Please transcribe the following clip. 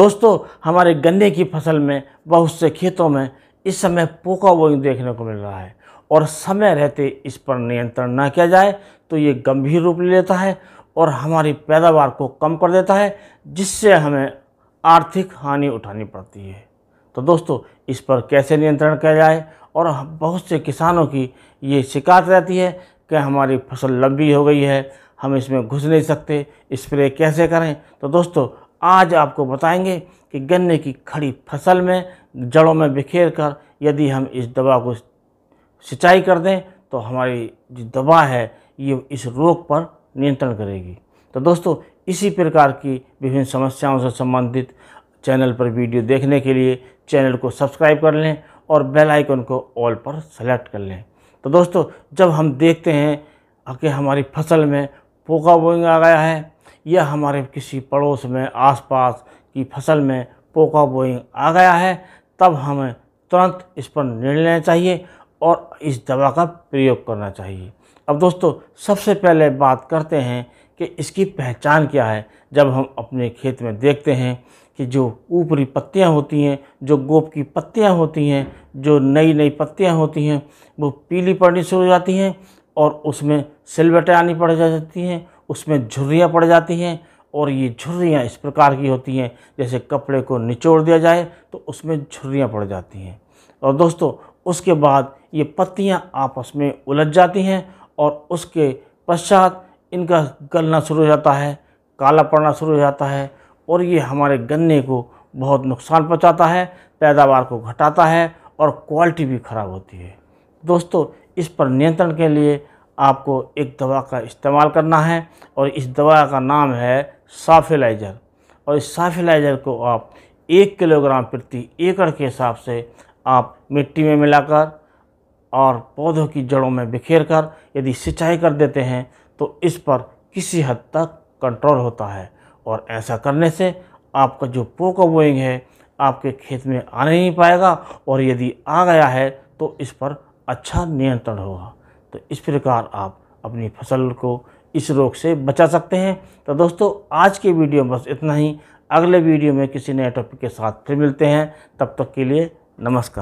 दोस्तों हमारे गन्ने की फसल में बहुत से खेतों में इस समय पोका वोइंग देखने को मिल रहा है और समय रहते इस पर नियंत्रण न किया जाए तो ये गंभीर रूप ले लेता है और हमारी पैदावार को कम कर देता है जिससे हमें आर्थिक हानि उठानी पड़ती है तो दोस्तों इस पर कैसे नियंत्रण किया जाए और बहुत से किसानों की ये शिकायत रहती है कि हमारी फसल लंबी हो गई है हम इसमें घुस नहीं सकते स्प्रे कैसे करें तो दोस्तों आज आपको बताएंगे कि गन्ने की खड़ी फसल में जड़ों में बिखेर कर यदि हम इस दवा को सिंचाई कर दें तो हमारी जो दवा है ये इस रोग पर नियंत्रण करेगी तो दोस्तों इसी प्रकार की विभिन्न समस्याओं से संबंधित चैनल पर वीडियो देखने के लिए चैनल को सब्सक्राइब कर लें और बेल आइकन को ऑल पर सेलेक्ट कर लें तो दोस्तों जब हम देखते हैं कि हमारी फसल में पोका बोइंग आ गया है या हमारे किसी पड़ोस में आसपास की फसल में पोका बोइंग आ गया है तब हमें तुरंत इस पर निर्णय लेना चाहिए और इस दवा का प्रयोग करना चाहिए अब दोस्तों सबसे पहले बात करते हैं कि इसकी पहचान क्या है जब हम अपने खेत में देखते हैं कि जो ऊपरी पत्तियां होती हैं जो गोप की पत्तियां होती हैं जो नई नई पत्तियां होती हैं वो पीली पड़नी शुरू हो जाती हैं और उसमें सिलवटें आनी पड़ जाती हैं उसमें झुर्रियाँ पड़ जाती हैं और ये झुर्रियाँ इस प्रकार की होती हैं जैसे कपड़े को निचोड़ दिया जाए तो उसमें झुर्रियाँ पड़ जाती हैं और दोस्तों उसके बाद ये पत्तियाँ आपस में उलझ जाती हैं और उसके पश्चात इनका गलना शुरू हो जाता है काला पड़ना शुरू हो जाता है और ये हमारे गन्ने को बहुत नुकसान पहुँचाता है पैदावार को घटाता है और क्वालिटी भी ख़राब होती है दोस्तों इस पर नियंत्रण के लिए आपको एक दवा का इस्तेमाल करना है और इस दवा का नाम है साफिलाइजर और इस साफिलाइजर को आप एक किलोग्राम प्रति एकड़ के हिसाब से आप मिट्टी में मिलाकर और पौधों की जड़ों में बिखेर कर यदि सिंचाई कर देते हैं तो इस पर किसी हद तक कंट्रोल होता है और ऐसा करने से आपका जो पोका बोइंग है आपके खेत में आ नहीं पाएगा और यदि आ गया है तो इस पर अच्छा नियंत्रण होगा तो इस प्रकार आप अपनी फसल को इस रोग से बचा सकते हैं तो दोस्तों आज के वीडियो में बस इतना ही अगले वीडियो में किसी नए टॉपिक के साथ फिर मिलते हैं तब तक के लिए नमस्कार